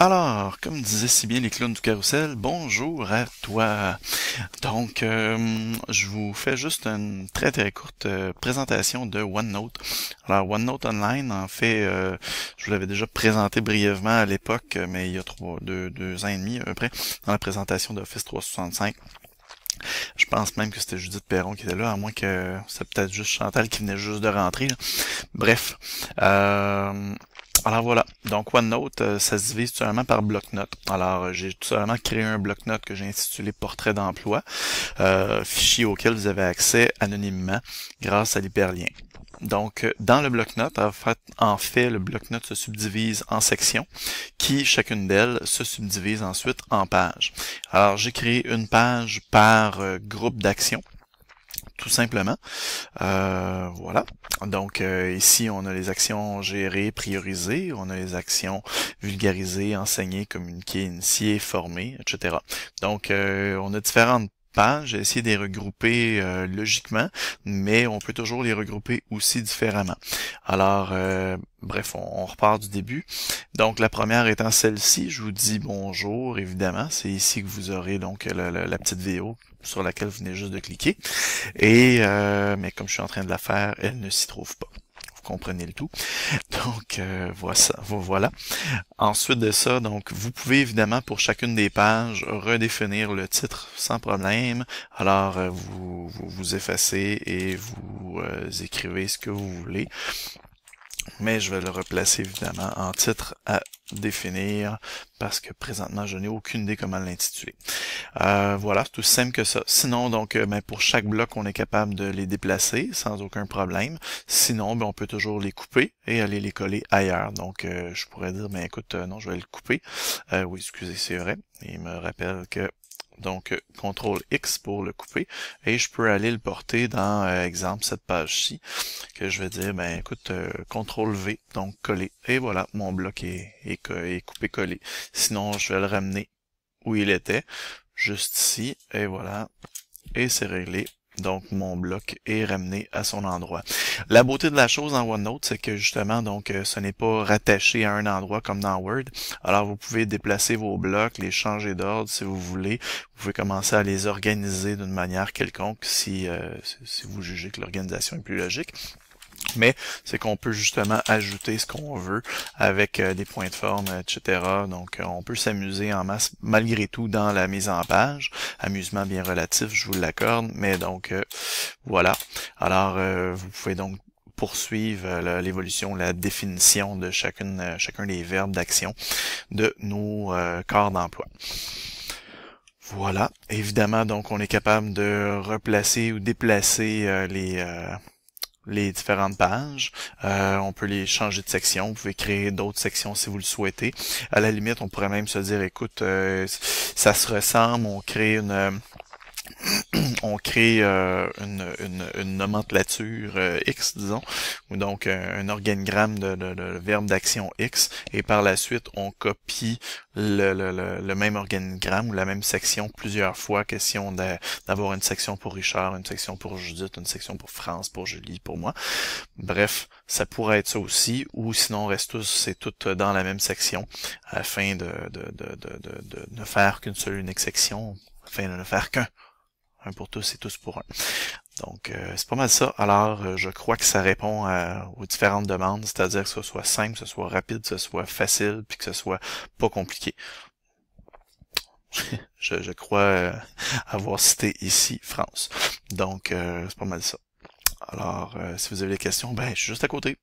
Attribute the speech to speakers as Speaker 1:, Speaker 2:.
Speaker 1: Alors, comme disaient si bien les clowns du carrousel, bonjour à toi. Donc, euh, je vous fais juste une très très courte euh, présentation de OneNote. Alors, OneNote Online, en fait, euh, je vous l'avais déjà présenté brièvement à l'époque, mais il y a trois, deux, ans et demi à peu près, dans la présentation d'Office 365. Je pense même que c'était Judith Perron qui était là, à moins que c'est peut-être juste Chantal qui venait juste de rentrer. Bref. Alors voilà, donc OneNote, euh, ça se divise tout simplement par bloc-notes. Alors euh, j'ai tout simplement créé un bloc-notes que j'ai intitulé Portrait d'emploi, euh, fichier auquel vous avez accès anonymement grâce à l'hyperlien. Donc, euh, dans le bloc-notes, en fait, le bloc-notes se subdivise en sections qui, chacune d'elles, se subdivise ensuite en pages. Alors, j'ai créé une page par groupe d'actions tout simplement. Euh, voilà. Donc euh, ici, on a les actions gérées, priorisées, on a les actions vulgarisées, enseignées, communiquées, initiées, formées, etc. Donc, euh, on a différentes j'ai essayé de les regrouper euh, logiquement, mais on peut toujours les regrouper aussi différemment. Alors, euh, bref, on, repart du début. Donc, la première étant celle-ci, je vous dis bonjour, évidemment. C'est ici que vous aurez donc la, petite vidéo sur laquelle vous venez juste de cliquer. Et, euh, mais comme je suis en train de la faire, elle ne s'y trouve pas Vous comprenez le tout. Donc euh, voilà. Ensuite de ça, donc vous pouvez évidemment pour chacune des pages redéfinir le titre sans problème. Alors euh, vous, vous, effacez et vous euh, écrivez ce que vous voulez. Mais je vais le replacer évidemment en titre à définir parce que présentement je n'ai aucune idée comment l'intituler. Euh, voilà, c'est aussi simple que ça. Sinon, donc, euh, ben, pour chaque bloc, on est capable de les déplacer sans aucun problème. Sinon, ben, on peut toujours les couper et aller les coller ailleurs. Donc, euh, je pourrais dire, ben écoute, non, je vais le couper. oui, excusez, c'est vrai. Il me rappelle que donc, euh, CTRL X pour le couper. Et je peux aller le porter dans, euh, exemple, cette page-ci, que je vais dire, ben écoute, euh, CTRL V, donc coller. Et voilà, mon bloc est, est coupé-collé. Sinon, je vais le ramener où il était, juste ici. Et voilà. Et c'est réglé. Donc, mon bloc est ramené à son endroit. La beauté de la chose en OneNote, c'est que justement, donc, euh, ce n'est pas rattaché à un endroit comme dans Word. Alors, vous pouvez déplacer vos blocs, les changer d'ordre si vous voulez. Vous pouvez commencer à les organiser d'une manière quelconque si, euh, si vous jugez que l'organisation est plus logique mais c'est qu'on peut justement ajouter ce qu'on veut avec euh, des points de forme, etc. Donc, euh, on peut s'amuser en masse malgré tout dans la mise en page. Amusement bien relatif, je vous l'accorde, mais donc, euh, voilà. Alors, vous pouvez donc poursuivre l'évolution, la définition de chacune, chacun des verbes d'action de nos corps d'emploi. Voilà. Évidemment, donc, on est capable de replacer ou déplacer les les différentes pages. Euh, on peut les changer de section. Vous pouvez créer d'autres sections si vous le souhaitez. À la limite, on pourrait même se dire, écoute, euh, ça se ressemble, on crée une on crée euh, une, une, nomenclature euh, X, disons, ou donc euh, un organigramme de, verbe d'action X, et par la suite, on copie le, le, même organigramme ou la même section plusieurs fois, question d'avoir une section pour Richard, une section pour Judith, une section pour France, pour Julie, pour moi. Bref, ça pourrait être ça aussi, ou sinon on reste tous, c'est tout dans la même section, afin de, de, de, de, de ne faire qu'une seule unique section, afin de ne faire qu'un pour tous et tous pour un. Donc, euh, c'est pas mal ça. Alors, euh, je crois que ça répond euh, aux différentes demandes, c'est-à-dire que ce soit simple, que ce soit rapide, que ce soit facile, puis que ce soit pas compliqué. je, crois avoir cité ici France. Donc, c'est pas mal ça. Alors, si vous avez des questions, ben, je suis juste à côté.